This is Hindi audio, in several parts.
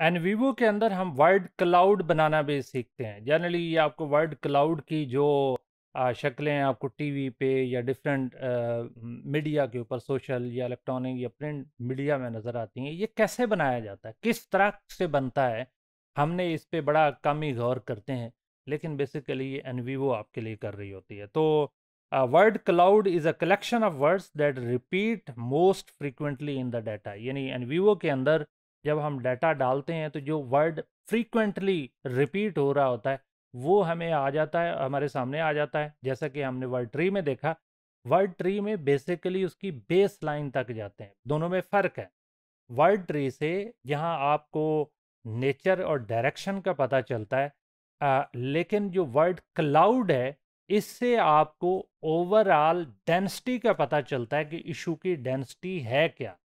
एंड वीवो के अंदर हम वर्ड क्लाउड बनाना भी सीखते हैं जनरली ये आपको वर्ड क्लाउड की जो शक्लें आपको टीवी पे या डिफरेंट मीडिया के ऊपर सोशल या इलेक्ट्रॉनिक या प्रिंट मीडिया में नज़र आती हैं ये कैसे बनाया जाता है किस तरह से बनता है हमने इस पर बड़ा कम ही गौर करते हैं लेकिन बेसिकली ये एन वीवो आपके लिए कर रही होती है तो word cloud is a collection of words that repeat most frequently in the data यानी एन वीवो के अंदर जब हम डाटा डालते हैं तो जो वर्ड फ्रीक्वेंटली रिपीट हो रहा होता है वो हमें आ जाता है हमारे सामने आ जाता है जैसा कि हमने वर्ड ट्री में देखा वर्ड ट्री में बेसिकली उसकी बेस लाइन तक जाते हैं दोनों में फ़र्क है वर्ड ट्री से जहाँ आपको नेचर और डायरेक्शन का पता चलता है आ, लेकिन जो वर्ड क्लाउड है इससे आपको ओवरऑल डेंसिटी का पता चलता है कि इशू की डेंसिटी है क्या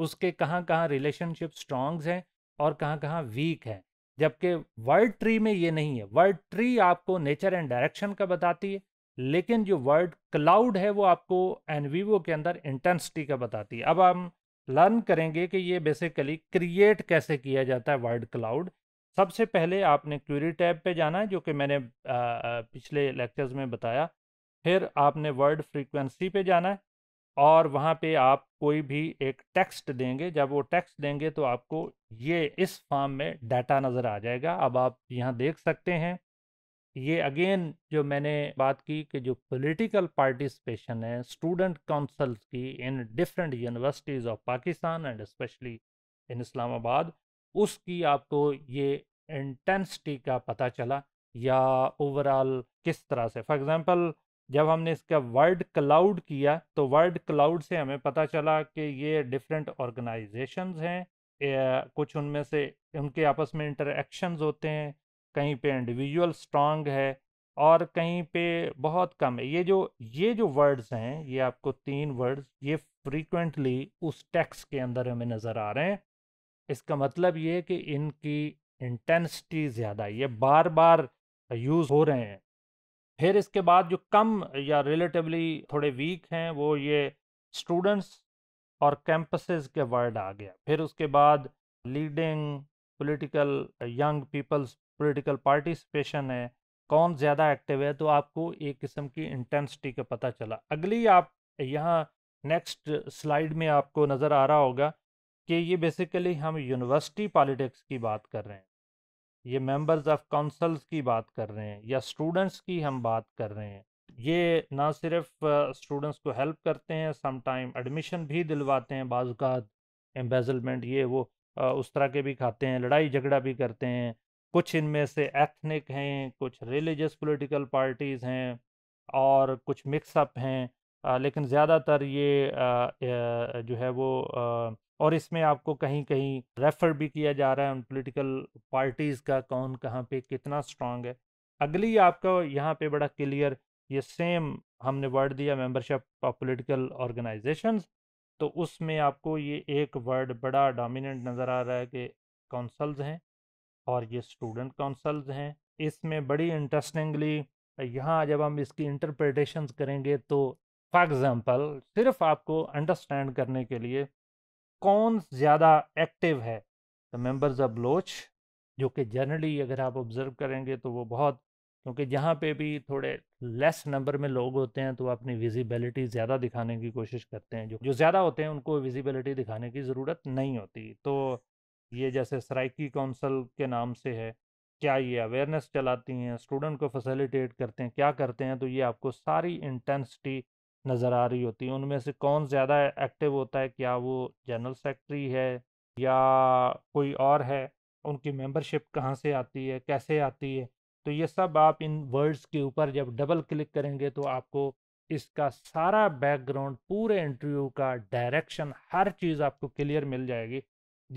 उसके कहाँ कहाँ रिलेशनशिप स्ट्रॉन्ग्स हैं और कहाँ कहाँ वीक हैं जबकि वर्ल्ड ट्री में ये नहीं है वर्ड ट्री आपको नेचर एंड डायरेक्शन का बताती है लेकिन जो वर्ड क्लाउड है वो आपको एनवीवो के अंदर इंटेंसिटी का बताती है अब हम लर्न करेंगे कि ये बेसिकली क्रिएट कैसे किया जाता है वर्ड क्लाउड सबसे पहले आपने क्यूरी टैब पे जाना है जो कि मैंने पिछले लेक्चर्स में बताया फिर आपने वर्ड फ्रीक्वेंसी पे जाना है और वहाँ पे आप कोई भी एक टेक्स्ट देंगे जब वो टेक्स्ट देंगे तो आपको ये इस फॉर्म में डाटा नज़र आ जाएगा अब आप यहाँ देख सकते हैं ये अगेन जो मैंने बात की कि जो पॉलिटिकल पार्टिसिपेशन है स्टूडेंट काउंसल्स की in different universities of Pakistan and especially in Islamabad उसकी आपको ये इंटेंसिटी का पता चला या ओवरऑल किस तरह से फॉर एग्ज़ाम्पल जब हमने इसका वर्ड क्लाउड किया तो वर्ड क्लाउड से हमें पता चला कि ये डिफरेंट ऑर्गेनाइजेशंस हैं कुछ उनमें से उनके आपस में इंटरेक्शंस होते हैं कहीं पे इंडिविजुअल स्ट्रांग है और कहीं पे बहुत कम है ये जो ये जो वर्ड्स हैं ये आपको तीन वर्ड्स ये फ्रीक्वेंटली उस टैक्स के अंदर हमें नज़र आ रहे हैं इसका मतलब ये है कि इनकी इंटेंसिटी ज़्यादा ये बार बार यूज़ हो रहे हैं फिर इसके बाद जो कम या रिलेटिवली थोड़े वीक हैं वो ये स्टूडेंट्स और कैंपसेस के वर्ड आ गया फिर उसके बाद leading political young people's political participation है कौन ज़्यादा एक्टिव है तो आपको एक किस्म की इंटेंसिटी का पता चला अगली आप यहाँ नेक्स्ट स्लाइड में आपको नज़र आ रहा होगा कि ये बेसिकली हम यूनिवर्सिटी पॉलिटिक्स की बात कर रहे हैं ये मेंबर्स ऑफ काउंसल्स की बात कर रहे हैं या स्टूडेंट्स की हम बात कर रहे हैं ये ना सिर्फ स्टूडेंट्स को हेल्प करते हैं टाइम एडमिशन भी दिलवाते हैं बाज़ात एम्बेजलमेंट ये वो उस तरह के भी खाते हैं लड़ाई झगड़ा भी करते हैं कुछ इनमें से एथनिक हैं कुछ रिलीजस पॉलिटिकल पार्टीज़ हैं और कुछ मिक्सअप हैं लेकिन ज़्यादातर ये जो है वो और इसमें आपको कहीं कहीं रेफर भी किया जा रहा है उन पोलिटिकल पार्टीज़ का कौन कहाँ पे कितना स्ट्रांग है अगली आपका यहाँ पे बड़ा क्लियर ये सेम हमने वर्ड दिया मेंबरशिप ऑफ पोलिटिकल ऑर्गेनाइजेशन तो उसमें आपको ये एक वर्ड बड़ा डोमिनेंट नज़र आ रहा है कि काउंसल्स हैं और ये स्टूडेंट काउंसल्स हैं इसमें बड़ी इंटरेस्टिंगली यहाँ जब हम इसकी इंटरप्रटेशन करेंगे तो फॉर एग्ज़ाम्पल सिर्फ आपको अंडरस्टैंड करने के लिए कौन ज़्यादा एक्टिव है द मेंबर्स ऑफ लोच जो कि जनरली अगर आप ऑब्ज़र्व करेंगे तो वो बहुत क्योंकि जहाँ पे भी थोड़े लेस नंबर में लोग होते हैं तो अपनी विजिबिलिटी ज़्यादा दिखाने की कोशिश करते हैं जो जो ज़्यादा होते हैं उनको विजिबिलिटी दिखाने की ज़रूरत नहीं होती तो ये जैसे सराइकी काउंसिल के नाम से है क्या ये अवेयरनेस चलाती हैं स्टूडेंट को फैसिलिटेट करते हैं क्या करते हैं तो ये आपको सारी इंटेंसिटी नज़र आ रही होती हैं उनमें से कौन ज़्यादा एक्टिव होता है क्या वो जनरल सेक्रेटरी है या कोई और है उनकी मेंबरशिप कहाँ से आती है कैसे आती है तो ये सब आप इन वर्ड्स के ऊपर जब डबल क्लिक करेंगे तो आपको इसका सारा बैकग्राउंड पूरे इंटरव्यू का डायरेक्शन हर चीज़ आपको क्लियर मिल जाएगी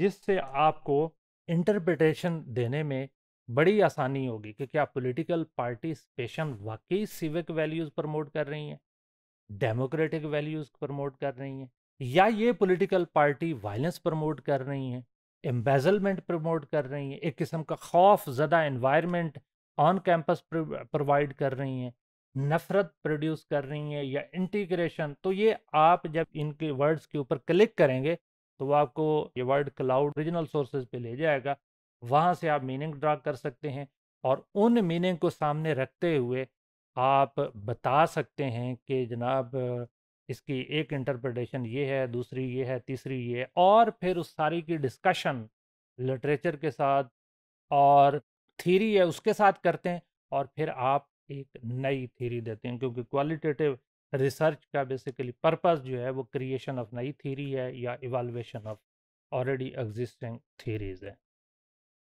जिससे आपको इंटरप्रटेशन देने में बड़ी आसानी होगी कि क्या पॉलिटिकल पार्टी स्पेशन वाकई सिविक वैल्यूज़ प्रमोट कर रही हैं डेमोक्रेटिक वैल्यूज प्रमोट कर रही हैं या ये पॉलिटिकल पार्टी वायलेंस प्रमोट कर रही हैं एम्बेजलमेंट प्रमोट कर रही हैं एक किस्म का खौफ ज़दा इन्वायरमेंट ऑन कैंपस प्रोवाइड कर रही हैं नफरत प्रोड्यूस कर रही हैं या इंटीग्रेशन तो ये आप जब इनके वर्ड्स के ऊपर क्लिक करेंगे तो आपको ये वर्ड क्लाउड रीजनल सोर्सेज पे ले जाएगा वहाँ से आप मीनिंग ड्रा कर सकते हैं और उन मीनिंग को सामने रखते हुए आप बता सकते हैं कि जनाब इसकी एक इंटरप्रटेशन ये है दूसरी ये है तीसरी ये है और फिर उस सारी की डिस्कशन लिटरेचर के साथ और थीरी है उसके साथ करते हैं और फिर आप एक नई थीरी देते हैं क्योंकि क्वालिटेटिव रिसर्च का बेसिकली पर्पस जो है वो क्रिएशन ऑफ नई थीरी है या evaluation of already existing theories है